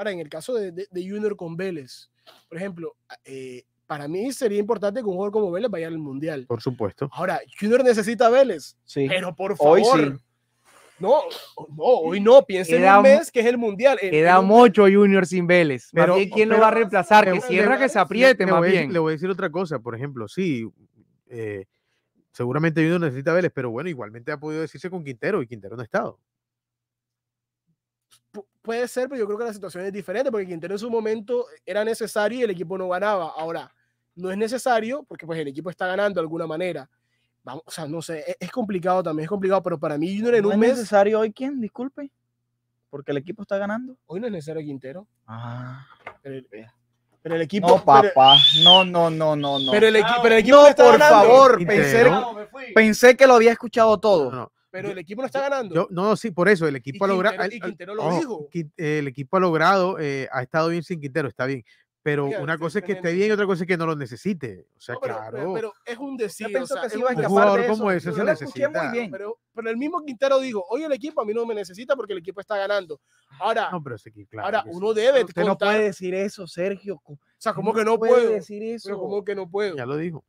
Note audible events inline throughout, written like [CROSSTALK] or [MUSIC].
Ahora, en el caso de, Junior con Vélez, por ejemplo, eh, para mí sería importante que un jugador como Vélez vaya al Mundial. Por supuesto. Ahora, Junior necesita a Vélez. Sí. Pero por favor. Hoy No, no, hoy no. Piensa en un mes que es el Mundial. queda mucho Junior sin Vélez. Pero, ¿quién lo va a reemplazar? que cierra, que se apriete más bien. Le voy a decir otra cosa. Por ejemplo, sí, eh, seguramente Junior necesita a Vélez, pero bueno, igualmente ha podido decirse con Quintero y Quintero no ha estado puede ser, pero yo creo que la situación es diferente, porque Quintero en su momento era necesario y el equipo no ganaba. Ahora, no es necesario porque pues el equipo está ganando de alguna manera. Vamos, o sea, no sé, e-, es, complicado también, es complicado, pero para mí Junior ¿No un es necesario hoy quién? Disculpe, porque el equipo está ganando. Hoy no es necesario Quintero. Ah. Pero, el equipo. No, papá. no, no, no, no, no. Pero el, equipo. No, por favor. Pensé, que lo había escuchado todo pero el equipo no está ganando. no, sí, por eso, el equipo ha logrado. El equipo ha logrado, eh, ha estado bien sin Quintero, está bien. Pero una cosa es que esté bien y otra cosa es que no lo necesite. O sea, pero, claro. Pero, es un decir. un jugador como ese Pero, el mismo Quintero dijo, oye, el equipo a mí no me necesita porque el equipo está ganando. Ahora, uno debe Usted no puede decir eso, Sergio. O sea, ¿cómo que no puede decir eso? Pero que no puedo? Ya lo dijo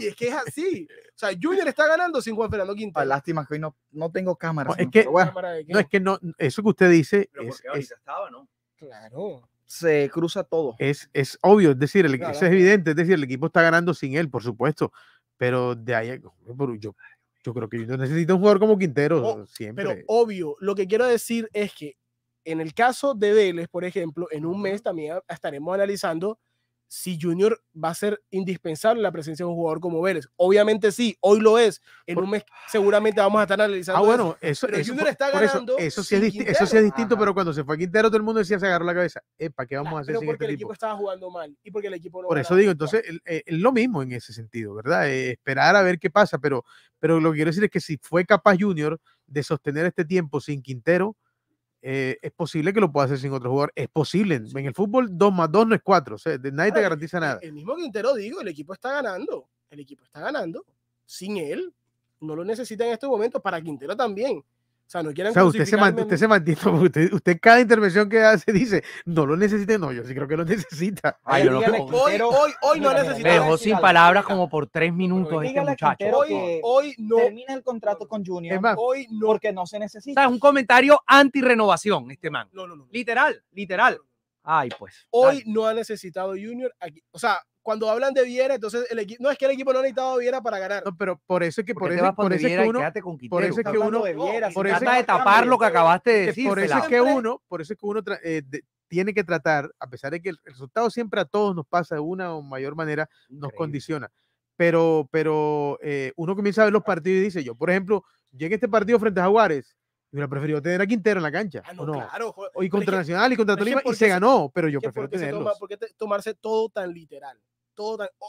es que es así. O sea, Junior está ganando sin Juan Fernando Quintero ah, lástima que hoy no, no tengo cámara. es que, no, eso que usted dice. Claro. Se cruza todo. Es, es obvio, es decir, el, es evidente. Es decir, el equipo está ganando sin él, por supuesto. Pero de ahí, yo, yo creo que necesito un jugador como Quintero oh, siempre. Pero obvio, lo que quiero decir es que en el caso de Vélez, por ejemplo, en un mes también estaremos analizando si Junior va a ser indispensable la presencia de un jugador como Vélez. Obviamente sí, hoy lo es. En un mes seguramente vamos a estar analizando. Ah, bueno, eso, pero Junior está ganando. Eso, sí es eso, sí es distinto, pero cuando se fue Quintero, todo el mundo decía se agarró la cabeza. ¿para ¿qué vamos a hacer? Pero porque el equipo estaba jugando mal y porque el equipo no. Por eso digo, entonces eh, es lo mismo en ese sentido, ¿verdad? Eh, esperar a ver qué pasa, pero, pero lo que quiero decir es que si fue capaz Junior de sostener este tiempo sin Quintero, eh, es posible que lo pueda hacer sin otro jugador. Es posible. En el fútbol, 2 más 2 no es 4. nadie te garantiza nada. El mismo Quintero digo, el equipo está ganando. El equipo está ganando. Sin él, no lo necesita en estos momentos. Para Quintero también. O sea, no quieran o sea, usted se, usted se mantiene, [LAUGHS] usted, cada intervención que hace dice, no lo necesite, no, yo sí creo que lo [LAUGHS] necesita. Ay, yo lo hoy, hoy, hoy no ha necesitado dejó sin palabras como por tres minutos este muchacho. Hoy, hoy, no. Termina el contrato con Junior. hoy no. Porque no se necesita. O sea, es un comentario anti-renovación este man. Literal, literal. Ay, pues. Hoy no ha necesitado Junior aquí. O sea, cuando hablan de Viera, entonces el equipo, no es que el equipo no necesitaba Viera para ganar. No, pero por eso es que por, eso, es que uno, por eso es que uno eh, de tapar lo que acabaste de decir. Por eso es que uno, por eso es que uno tiene que tratar, a pesar de que el resultado siempre a todos nos pasa de una o mayor manera, nos condiciona. Pero, pero eh, uno comienza a ver los partidos y dice, yo, por ejemplo, llegué este partido frente a juárez yo hubiera preferido tener a Quintero en la cancha. Ah, no, Claro, y contra Nacional y contra Tolima, y se ganó, pero yo prefiero tenerlos. ¿Por qué tomarse todo tan literal?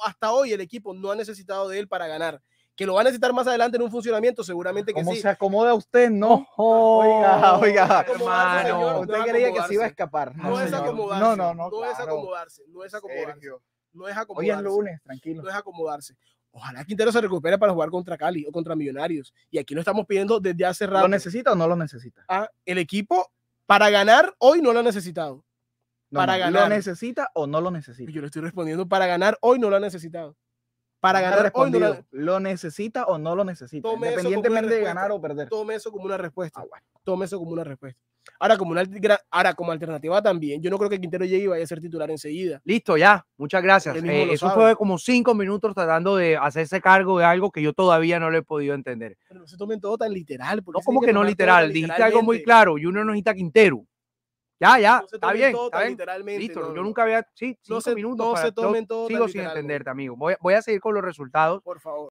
hasta hoy el equipo no ha necesitado de él para ganar. Que lo va a necesitar más adelante en un funcionamiento, seguramente que sí. ¿Cómo se acomoda usted? No. [LAUGHS] Oiga, [LAUGHS] oiga. Hermano. Usted creía que se iba a escapar. No, es acomodarse. No, no, no. No es acomodarse. No es acomodarse. No acomodarse. Hoy es lunes, tranquilo. No es acomodarse. Ojalá Quintero se recupere para jugar contra Cali o contra Millonarios. Y aquí lo estamos pidiendo desde hace rato. ¿Lo necesita o no lo necesita? Ah, el equipo para ganar hoy no lo ha necesitado para ganar. ¿Lo necesita o no lo necesita? Yo le estoy respondiendo, para ganar hoy no lo ha necesitado. Para ganar hoy lo, necesita o no lo necesita, Tome de ganar o perder. Tome eso como una respuesta. Ah, Tome eso como una respuesta. Ahora como, una, ahora, como alternativa también, yo no creo que Quintero llegue y vaya a ser titular enseguida. Listo, ya. Muchas gracias. Eh, eso fue como cinco minutos tratando de hacerse cargo de algo que yo todavía no lo he podido entender. Pero no se tomen todo tan literal. No, como que, no literal. Dijiste algo muy claro. Junior no necesita Quintero. Ya, ya, está bien, está bien. Literalmente, Listo, yo nunca había, sí, cinco minutos. No para, se sigo sin entenderte, amigo. Voy, voy, a seguir con los resultados. Por favor.